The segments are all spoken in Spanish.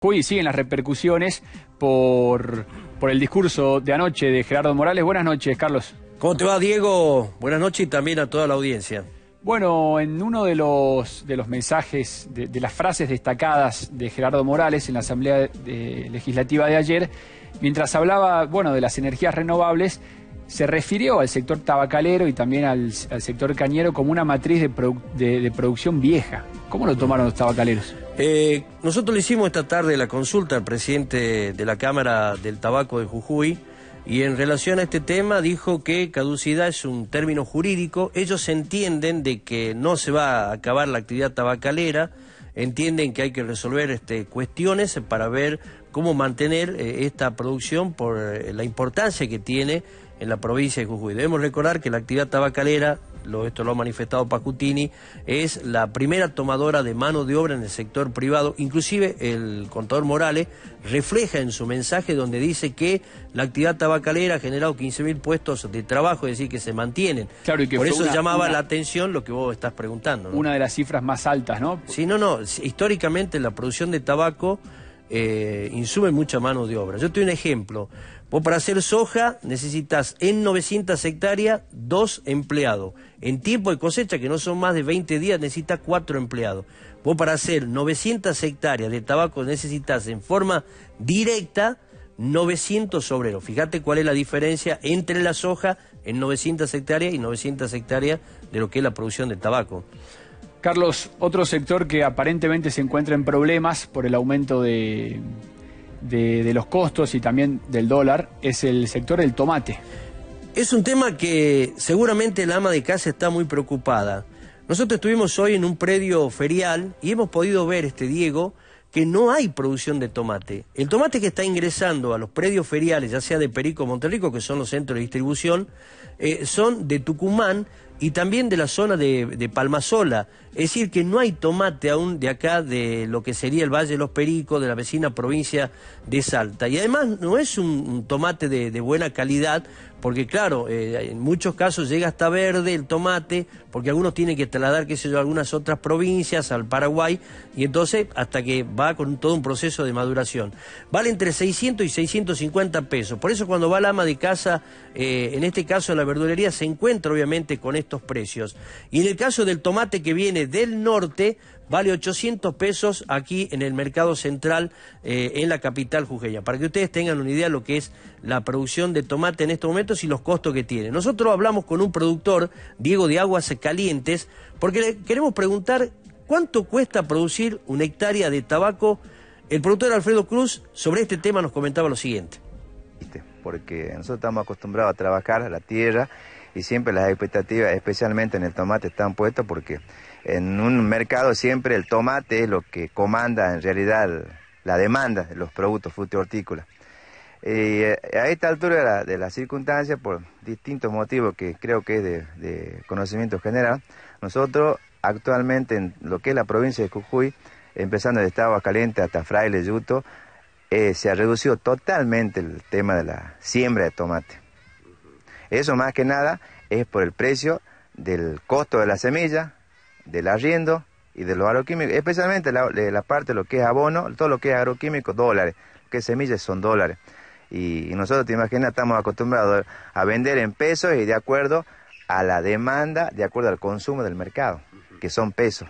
Hoy siguen las repercusiones por, por el discurso de anoche de Gerardo Morales. Buenas noches, Carlos. ¿Cómo te va, Diego? Buenas noches y también a toda la audiencia. Bueno, en uno de los, de los mensajes, de, las frases destacadas de Gerardo Morales en la Asamblea Legislativa de ayer, mientras hablaba bueno, de las energías renovables, se refirió al sector tabacalero y también al, sector cañero como una matriz de producción vieja. ¿Cómo lo tomaron los tabacaleros? Eh, nosotros le hicimos esta tarde la consulta al presidente de la Cámara del Tabaco de Jujuy y en relación a este tema dijo que caducidad es un término jurídico. Ellos entienden de que no se va a acabar la actividad tabacalera, entienden que hay que resolver este, cuestiones para ver cómo mantener eh, esta producción por eh, la importancia que tiene en la provincia de Jujuy. Debemos recordar que la actividad tabacalera lo, esto lo ha manifestado Pacutini, es la primera tomadora de mano de obra en el sector privado. Inclusive el contador Morales refleja en su mensaje donde dice que la actividad tabacalera ha generado 15.000 puestos de trabajo, es decir, que se mantienen. Claro, y que Por eso llamaba la atención lo que vos estás preguntando. Una de las cifras más altas, ¿no? Sí, no, no. Históricamente la producción de tabaco eh, insume mucha mano de obra. Yo te doy un ejemplo. Vos para hacer soja necesitas en 900 hectáreas dos empleados. En tiempo de cosecha, que no son más de 20 días, necesitas cuatro empleados. Vos para hacer 900 hectáreas de tabaco necesitas en forma directa 900 obreros. Fíjate cuál es la diferencia entre la soja en 900 hectáreas y 900 hectáreas de lo que es la producción de tabaco. Carlos, otro sector que aparentemente se encuentra en problemas por el aumento de, de, los costos y también del dólar es el sector del tomate. Es un tema que seguramente la ama de casa está muy preocupada. Nosotros estuvimos hoy en un predio ferial y hemos podido ver, este Diego, que no hay producción de tomate. El tomate que está ingresando a los predios feriales, ya sea de Perico o Monterrico, que son los centros de distribución, eh, son de Tucumán, y también de la zona de, de, Palmasola. Es decir, que no hay tomate aún de acá, de lo que sería el Valle de los Pericos, de la vecina provincia de Salta. Y además no es un, tomate de, buena calidad, porque claro, eh, en muchos casos llega hasta verde el tomate, porque algunos tienen que trasladar, qué sé yo, a algunas otras provincias, al Paraguay, y entonces hasta que va con todo un proceso de maduración. Vale entre 600 y 650 pesos. Por eso cuando va la ama de casa, eh, en este caso la verdulería, se encuentra obviamente con estos precios. Y en el caso del tomate que viene del norte, vale 800 pesos aquí en el mercado central eh, en la capital jujeña. Para que ustedes tengan una idea de lo que es la producción de tomate en estos momentos y los costos que tiene. Nosotros hablamos con un productor, Diego de Aguas Calientes, porque le queremos preguntar cuánto cuesta producir una hectárea de tabaco. El productor Alfredo Cruz sobre este tema nos comentaba lo siguiente. Porque nosotros estamos acostumbrados a trabajar la tierra y siempre las expectativas, especialmente en el tomate, están puestas porque en un mercado siempre el tomate es lo que comanda en realidad la demanda de los productos frutícolas. Y eh, a esta altura de la, circunstancias... circunstancia, por distintos motivos que creo que es de, conocimiento general, nosotros actualmente en lo que es la provincia de Jujuy, empezando desde Estado Caliente hasta Fraile, Yuto, eh, se ha reducido totalmente el tema de la siembra de tomate. Eso más que nada es por el precio del costo de la semilla, del arriendo y de los agroquímicos, especialmente eh, la, parte de lo que es abono, todo lo que es agroquímico, dólares, que semillas son dólares. Y, y, nosotros, te imaginas, estamos acostumbrados a vender en pesos y de acuerdo a la demanda, de acuerdo al consumo del mercado, que son pesos.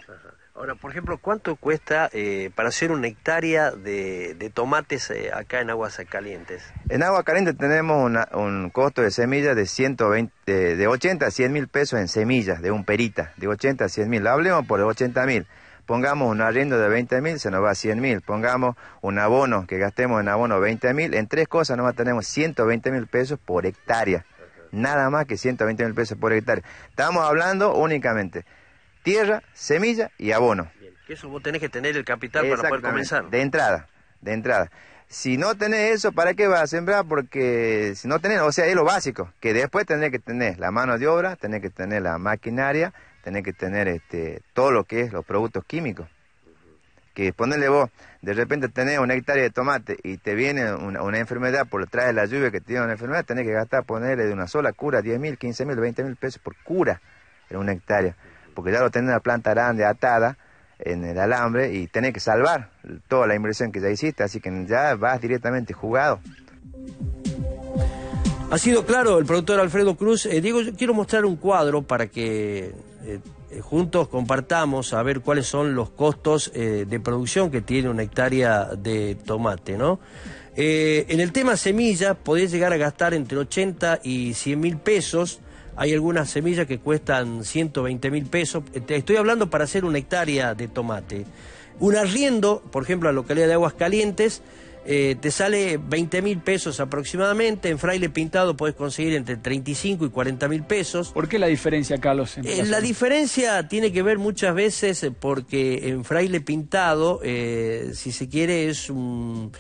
Ahora, por ejemplo, ¿cuánto cuesta eh, para hacer una hectárea de, tomates eh, acá en Aguas Calientes? En Aguas Calientes tenemos un costo de semillas de, 120, de, 80 a 100 mil pesos en semillas, de un perita, de 80 a 100 mil. Hablemos por 80 mil. Pongamos un arriendo de 20 mil, se nos va a 100 mil. Pongamos un abono, que gastemos en abono 20 mil. En tres cosas nomás tenemos 120 mil pesos por hectárea. Nada más que 120 mil pesos por hectárea. Estamos hablando únicamente tierra, semilla y abono. Bien. Eso vos tenés que tener el capital para poder comenzar. De entrada, de entrada. Si no tenés eso, ¿para qué vas a sembrar? Porque si no tenés, o sea, es lo básico, que después tenés que tener la mano de obra, tenés que tener la maquinaria, tenés que tener este, todo lo que es los productos químicos. Que ponerle vos, de repente tenés una hectárea de tomate y te viene una, enfermedad por detrás de la lluvia que tiene una enfermedad, tenés que gastar, ponerle de una sola cura 10 mil, 15 mil, 20 mil pesos por cura en una hectárea porque ya lo tenés la planta grande atada en el alambre y tenés que salvar toda la inversión que ya hiciste, así que ya vas directamente jugado. Ha sido claro el productor Alfredo Cruz. Eh, Diego, yo quiero mostrar un cuadro para que eh, juntos compartamos a ver cuáles son los costos eh, de producción que tiene una hectárea de tomate, ¿no? en el tema semillas podés llegar a gastar entre 80 y 100 mil pesos hay algunas semillas que cuestan 120 mil pesos. Eh, estoy hablando para hacer una hectárea de tomate. Un arriendo, por ejemplo, a la localidad de Aguas Calientes, eh, te sale 20 mil pesos aproximadamente. En fraile pintado puedes conseguir entre 35 y 40 mil pesos. ¿Por qué la diferencia, Carlos? Eh, la diferencia tiene que ver muchas veces porque en fraile pintado, eh, si se quiere, es un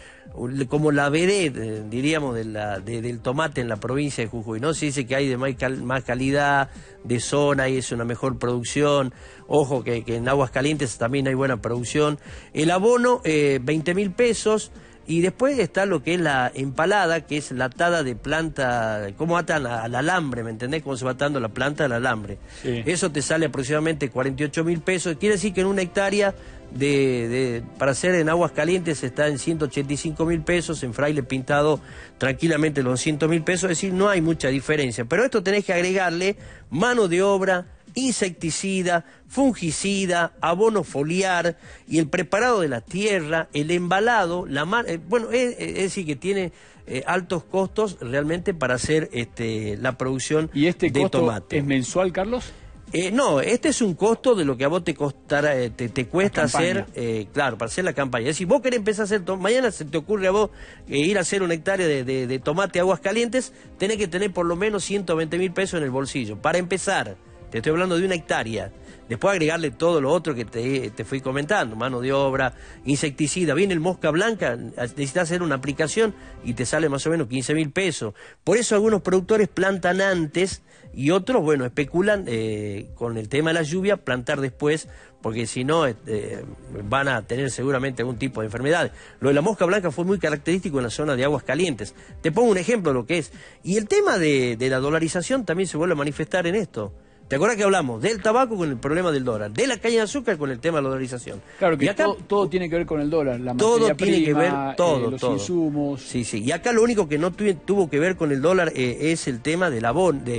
como la vered, diríamos, del tomate en la provincia de Jujuy, ¿no? Se dice que hay de más, calidad, de zona, y es una mejor producción. Ojo que, en Aguas Calientes también hay buena producción. El abono, 20 mil pesos. Y después está lo que es la empalada, que es la atada de planta, cómo atan al alambre, ¿me entendés? Cómo se va atando la planta al alambre. Eso te sale aproximadamente 48 mil pesos. Quiere decir que en una hectárea de, para hacer en aguas calientes está en 185 mil pesos, en fraile pintado tranquilamente los 100 mil pesos, es decir, no hay mucha diferencia. Pero esto tenés que agregarle mano de obra, insecticida, fungicida, abono foliar y el preparado de la tierra, el embalado, la eh, bueno, es, decir, que tiene eh, altos costos realmente para hacer este, la producción ¿Y este de tomate. ¿Es mensual, Carlos? Eh, no, este es un costo de lo que a vos te costará, te, cuesta hacer, claro, para hacer la campaña. Es decir, vos querés empezar a hacer, mañana se te ocurre a vos ir a hacer un hectárea de, de, de tomate aguas calientes, tenés que tener por lo menos 120 mil pesos en el bolsillo, para empezar. Te estoy hablando de una hectárea. Después agregarle todo lo otro que te, fui comentando, mano de obra, insecticida, viene el mosca blanca, necesitas hacer una aplicación y te sale más o menos 15 mil pesos. Por eso algunos productores plantan antes y otros, bueno, especulan eh, con el tema de la lluvia, plantar después, porque si no eh, eh, van a tener seguramente algún tipo de enfermedad. Lo de la mosca blanca fue muy característico en la zona de aguas calientes. Te pongo un ejemplo de lo que es. Y el tema de la dolarización también se vuelve a manifestar en esto. ¿Te acuerdas que hablamos del tabaco con el problema del dólar? De la caña de azúcar con el tema de la dolarización. Claro que todo, tiene que ver con el dólar. La todo tiene prima, que ver, eh, todo, los insumos. Sí, sí. Y acá lo único que no tuvo que ver con el dólar eh, es el tema del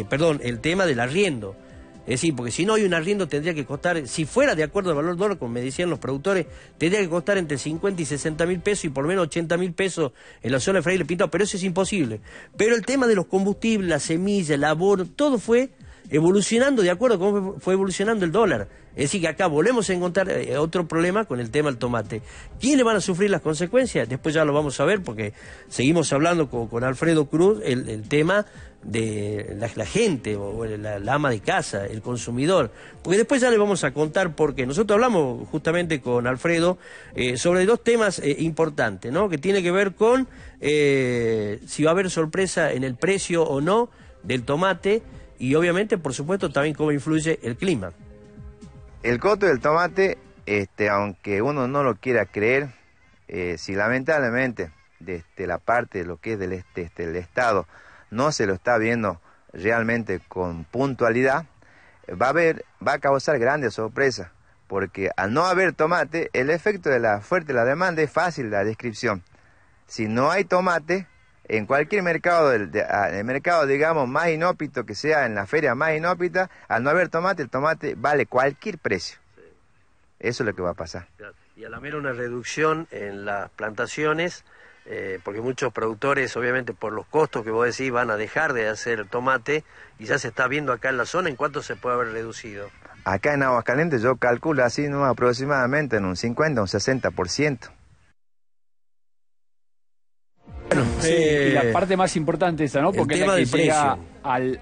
perdón, el tema del arriendo. Es decir, porque si no hay un arriendo tendría que costar, si fuera de acuerdo al valor dólar, como me decían los productores, tendría que costar entre 50 y 60 mil pesos y por menos 80 mil pesos en la zona de Fraile pero eso es imposible. Pero el tema de los combustibles, la semilla, el abono, todo fue evolucionando de acuerdo a cómo fue evolucionando el dólar. Es decir, que acá volvemos a encontrar eh, otro problema con el tema del tomate. ¿Quién le van a sufrir las consecuencias? Después ya lo vamos a ver porque seguimos hablando con, Alfredo Cruz el, tema de la, gente o la, ama de casa, el consumidor. Porque después ya le vamos a contar porque nosotros hablamos justamente con Alfredo eh, sobre dos temas eh, importantes, ¿no? Que tiene que ver con si va a haber sorpresa en el precio o no del tomate y obviamente, por supuesto, también cómo influye el clima. El coto del tomate, este, aunque uno no lo quiera creer, eh, si lamentablemente desde la parte de lo que es del este, Estado no se lo está viendo realmente con puntualidad, va a, haber, va a causar grandes sorpresas, porque al no haber tomate, el efecto de la fuerte la demanda es fácil la descripción. Si no hay tomate, en cualquier mercado, del, ah, mercado, digamos, más inópito que sea, en la feria más inópita, al no haber tomate, el tomate vale cualquier precio. Eso es lo que va a pasar. Y a la mera una reducción en las plantaciones, eh, porque muchos productores, obviamente, por los costos que vos decís, van a dejar de hacer tomate, y ya se está viendo acá en la zona en cuánto se puede haber reducido. Acá en Aguascalientes yo calculo así ¿no? aproximadamente en un 50, un 60%. y la eh, parte más importante esa, ¿no? Porque el que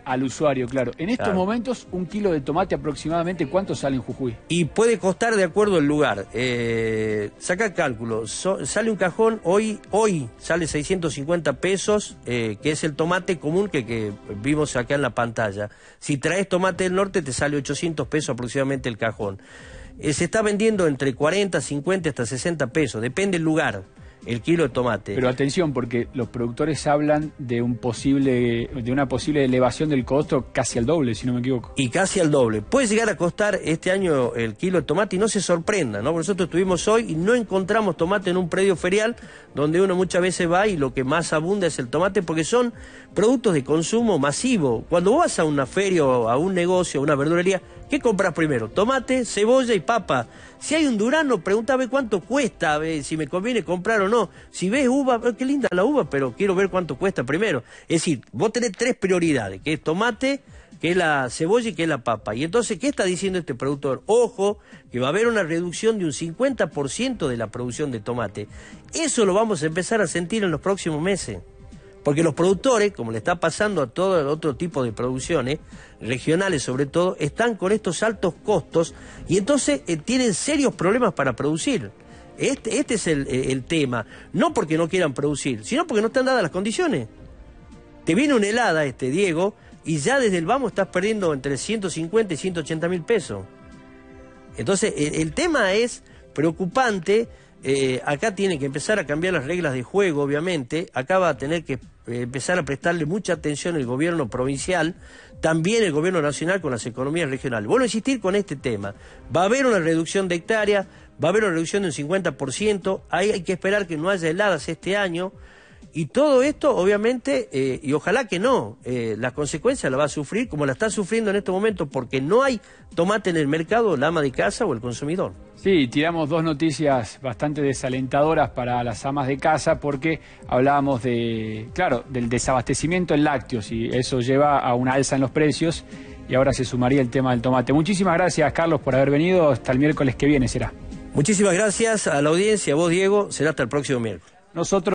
al, usuario, claro. En estos momentos, un kilo de tomate aproximadamente, ¿cuánto sale en Jujuy? Y puede costar de acuerdo al lugar. Eh, saca cálculo. sale un cajón, hoy, hoy sale 650 pesos, eh, que es el tomate común que, vimos acá en la pantalla. Si traes tomate del norte, te sale 800 pesos aproximadamente el cajón. Eh, se está vendiendo entre 40, 50 hasta 60 pesos, depende del lugar el kilo de tomate. Pero atención, porque los productores hablan de un posible, de una posible elevación del costo casi al doble, si no me equivoco. Y casi al doble. Puede llegar a costar este año el kilo de tomate y no se sorprenda, ¿no? Nosotros estuvimos hoy y no encontramos tomate en un predio ferial donde uno muchas veces va y lo que más abunda es el tomate porque son productos de consumo masivo. Cuando vas a una feria o a un negocio, a una verdulería, ¿Qué compras primero? Tomate, cebolla y papa. Si hay un durano, pregúntame cuánto cuesta, a ver si me conviene comprar o no. Si ves uva, eh, qué linda la uva, pero quiero ver cuánto cuesta primero. Es decir, vos tenés tres prioridades, que es tomate, que es la cebolla y que es la papa. Y entonces, ¿qué está diciendo este productor? Ojo, que va a haber una reducción de un 50% de la producción de tomate. Eso lo vamos a empezar a sentir en los próximos meses. Porque los productores, como le está pasando a todo el otro tipo de producciones, regionales sobre todo, están con estos altos costos y entonces eh, tienen serios problemas para producir. Este, este es eh, el, tema. No porque no quieran producir, sino porque no están dadas las condiciones. Te viene una helada, este Diego, y ya desde el vamos estás perdiendo entre 150 y 180 mil pesos. Entonces, el tema es preocupante eh, acá tiene que empezar a cambiar las reglas de juego, obviamente. Acá va a tener que eh, empezar a prestarle mucha atención el gobierno provincial, también el gobierno nacional con las economías regionales. Vuelvo a insistir con este tema. Va a haber una reducción de hectáreas, va a haber una reducción de un 50%. Ahí hay que esperar que no haya heladas este año. Y todo esto, obviamente, eh, y ojalá que no, las consecuencias la va a sufrir como la está sufriendo en este momento porque no hay tomate en el mercado, la ama de casa o el consumidor. Sí, tiramos dos noticias bastante desalentadoras para las amas de casa porque hablábamos de, claro, del desabastecimiento en lácteos y eso lleva a una alza en los precios y ahora se sumaría el tema del tomate. Muchísimas gracias, Carlos, por haber venido. Hasta el miércoles que viene será. Muchísimas gracias a la audiencia, a vos, Diego. Será hasta el próximo miércoles. Nosotros